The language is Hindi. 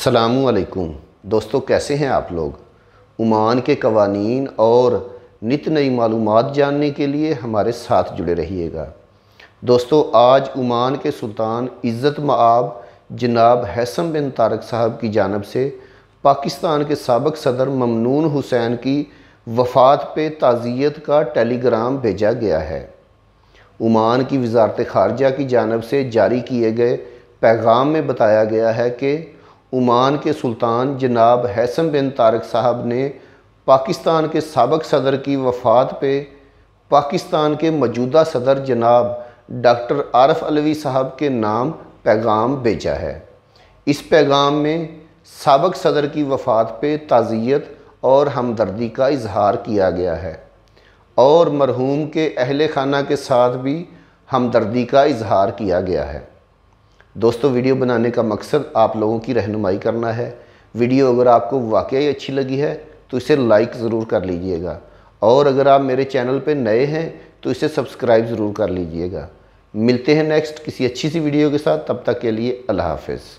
असलकुम दोस्तों कैसे हैं आप लोग उमान के कवानी और नित नई मालूम जानने के लिए हमारे साथ जुड़े रहिएगा दोस्तों आज उमान के सुल्तान इज़्ज़त मआब जनाब हैसम बिन तारक साहब की जानब से पाकिस्तान के सबक सदर ममनून हुसैन की वफात पे ताज़ियत का टेलीग्राम भेजा गया है उमान की वजारत ख़ारजा की जानब से जारी किए गए पैगाम में बताया गया है कि ओमान के सुल्तान जनाब हैसम बिन तारक साहब ने पाकिस्तान के सबक सदर की वफ़ात पे पाकिस्तान के मौजूदा सदर जनाब डॉक्टर आरफ अलवी साहब के नाम पैगाम भेजा है इस पैगाम में सबक सदर की वफ़ात पे ताज़ियत और हमदर्दी का इजहार किया गया है और मरहूम के अहल खाना के साथ भी हमदर्दी का इजहार किया गया है दोस्तों वीडियो बनाने का मकसद आप लोगों की रहनुमाई करना है वीडियो अगर आपको वाकई अच्छी लगी है तो इसे लाइक ज़रूर कर लीजिएगा और अगर आप मेरे चैनल पर नए हैं तो इसे सब्सक्राइब ज़रूर कर लीजिएगा मिलते हैं नेक्स्ट किसी अच्छी सी वीडियो के साथ तब तक के लिए अल्लाह हाफिज़